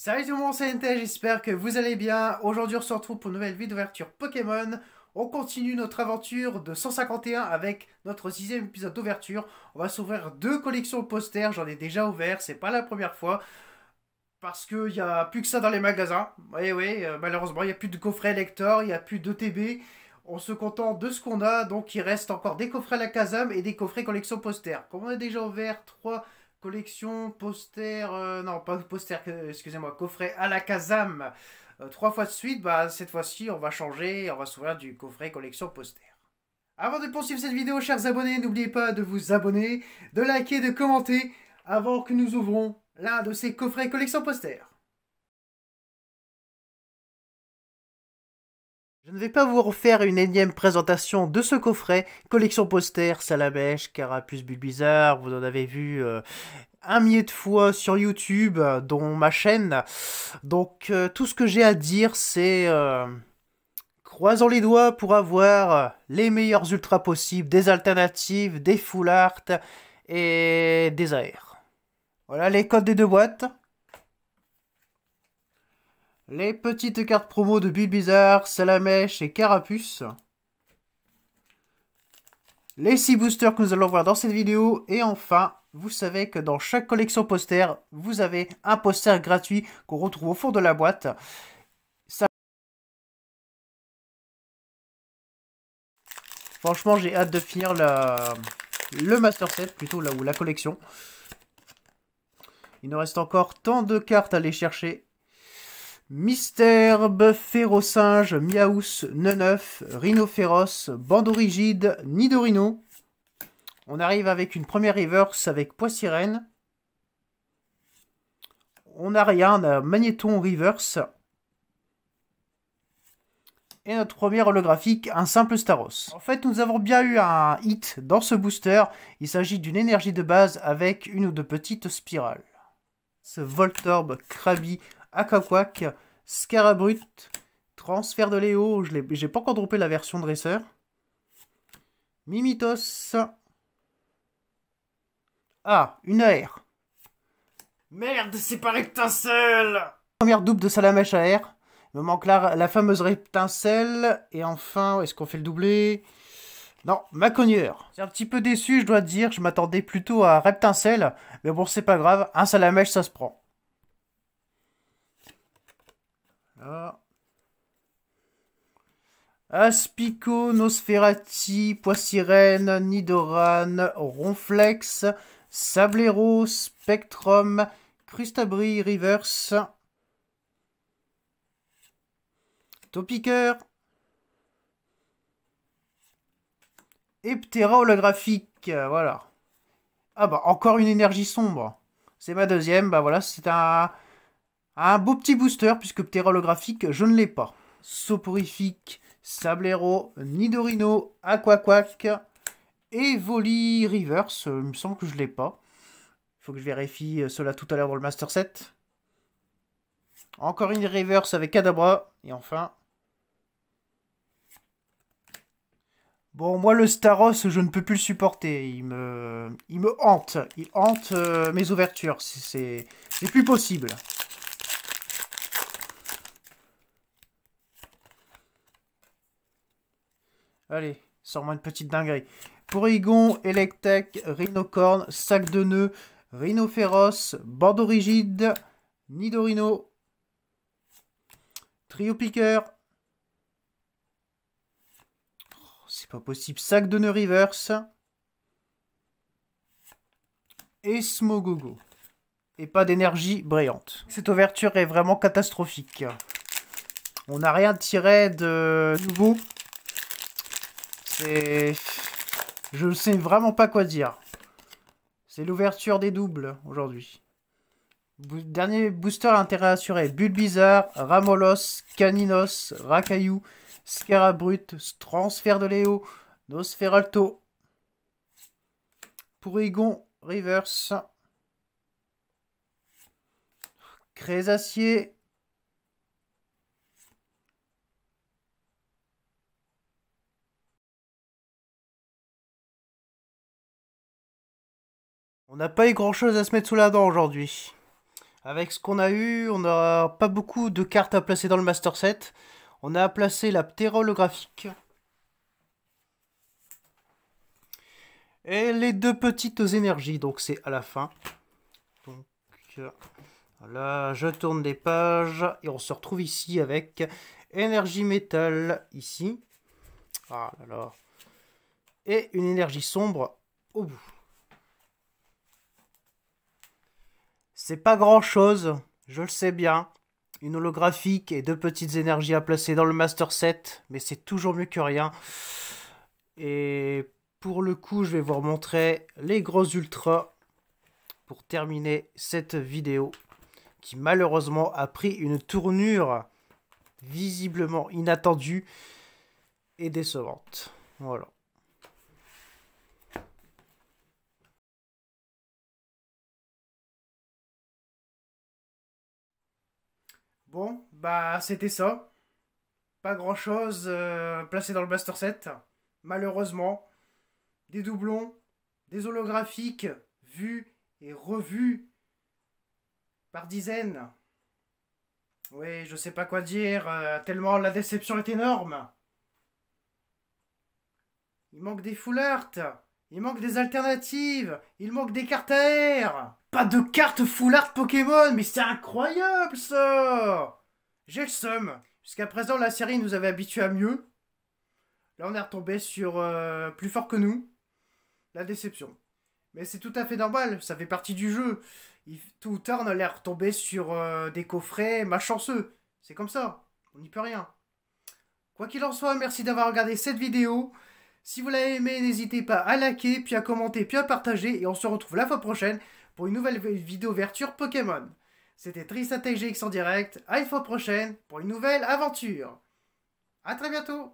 Salut tout le monde, c'est NT, j'espère que vous allez bien. Aujourd'hui on se retrouve pour une nouvelle vidéo d'ouverture Pokémon. On continue notre aventure de 151 avec notre sixième épisode d'ouverture. On va s'ouvrir deux collections posters, j'en ai déjà ouvert, c'est pas la première fois. Parce qu'il n'y a plus que ça dans les magasins. Oui, oui, euh, malheureusement, il n'y a plus de coffret lector, il n'y a plus TB. On se contente de ce qu'on a, donc il reste encore des coffrets à la Casam et des coffrets collection posters Comme on a déjà ouvert trois collection poster, euh, non pas poster, excusez-moi, coffret à la Kazam. Euh, trois fois de suite, bah, cette fois-ci on va changer, on va s'ouvrir du coffret collection poster. Avant de poursuivre cette vidéo, chers abonnés, n'oubliez pas de vous abonner, de liker, de commenter, avant que nous ouvrons l'un de ces coffrets collection poster. Je ne vais pas vous refaire une énième présentation de ce coffret, collection poster, salamèche, carapuce, bizarre, vous en avez vu euh, un millier de fois sur YouTube, dont ma chaîne. Donc euh, tout ce que j'ai à dire, c'est... Euh, croisons les doigts pour avoir les meilleurs ultras possibles, des alternatives, des full art et des AR. Voilà les codes des deux boîtes. Les petites cartes promo de Bill Bizarre, Salamèche et Carapuce. Les 6 boosters que nous allons voir dans cette vidéo. Et enfin, vous savez que dans chaque collection poster, vous avez un poster gratuit qu'on retrouve au fond de la boîte. Franchement, j'ai hâte de finir le Master Set, plutôt là où la collection. Il nous reste encore tant de cartes à aller chercher. Mystère, Singe, Miaus, rhino féroce, Bandeau Rigide, Nidorino. On arrive avec une première reverse avec Poissirène. On n'a rien, on a Magnéton Reverse. Et notre premier holographique, un simple Staros. En fait, nous avons bien eu un hit dans ce booster. Il s'agit d'une énergie de base avec une ou deux petites spirales. Ce Voltorb, Krabi, Aquaquack, Scarabrut, Transfert de Léo, je j'ai pas encore droppé la version dresseur. Mimitos. Ah, une AR. Merde, c'est pas Reptincel Première double de Salamèche AR. Il me manque la, la fameuse reptincelle. Et enfin, est-ce qu'on fait le doublé non, ma cogneur C'est un petit peu déçu, je dois dire. Je m'attendais plutôt à Reptincelle. Mais bon, c'est pas grave. Un salamèche, ça se prend. Aspico, Nosferati, Poissirène, Nidoran, Ronflex, Sablero, Spectrum, Crustabri, Reverse, Topiqueur, Eptera holographique, voilà. Ah bah, encore une énergie sombre. C'est ma deuxième, bah voilà, c'est un... Un beau petit booster, puisque ptérolographique, je ne l'ai pas. Soporifique, Sablero, Nidorino, Aquaquac et Voli Reverse. Euh, il me semble que je ne l'ai pas. Il faut que je vérifie euh, cela tout à l'heure dans le Master Set. Encore une Reverse avec Cadabra Et enfin... Bon, moi, le Staros, je ne peux plus le supporter. Il me, il me hante. Il hante euh, mes ouvertures. C'est plus possible. Allez, sors-moi une petite dinguerie. Porygon, Electek, Rhinocorn, Sac de Nœuds, Rhino Féroce, Bordeaux Rigide, Nidorino, Trio Picker. Oh, c'est pas possible. Sac de Nœud Reverse. Et Smogogo. Et pas d'énergie brillante. Cette ouverture est vraiment catastrophique. On n'a rien tiré de nouveau. Je Je sais vraiment pas quoi dire. C'est l'ouverture des doubles aujourd'hui. dernier booster intérêt assuré. Bulbizarre, Ramolos, Caninos, Racaillou, Scarabrut, Transfert de Léo, Nosferalto, Pourrigon, Reverse, Crésacier, On n'a pas eu grand chose à se mettre sous la dent aujourd'hui. Avec ce qu'on a eu, on n'a pas beaucoup de cartes à placer dans le Master Set. On a placé la ptérolographique. Et les deux petites énergies, donc c'est à la fin. Donc là, je tourne des pages et on se retrouve ici avec énergie métal ici. Ah là là. Et une énergie sombre au bout. C'est pas grand chose, je le sais bien. Une holographique et deux petites énergies à placer dans le Master Set, mais c'est toujours mieux que rien. Et pour le coup, je vais vous montrer les gros ultras pour terminer cette vidéo qui malheureusement a pris une tournure visiblement inattendue et décevante. Voilà. Bon, bah c'était ça. Pas grand chose euh, placé dans le Buster 7. Malheureusement. Des doublons, des holographiques, vus et revus par dizaines. Oui, je sais pas quoi dire, euh, tellement la déception est énorme. Il manque des full art. Il manque des alternatives Il manque des air Pas de cartes full art Pokémon Mais c'est incroyable ça J'ai le seum Jusqu'à présent, la série nous avait habitués à mieux. Là, on est retombé sur euh, plus fort que nous. La déception. Mais c'est tout à fait normal, ça fait partie du jeu. tout ou tard, on allait sur euh, des coffrets malchanceux. C'est comme ça, on n'y peut rien. Quoi qu'il en soit, merci d'avoir regardé cette vidéo. Si vous l'avez aimé, n'hésitez pas à liker, puis à commenter, puis à partager. Et on se retrouve la fois prochaine pour une nouvelle vidéo ouverture Pokémon. C'était TGX en direct. À la fois prochaine pour une nouvelle aventure. A très bientôt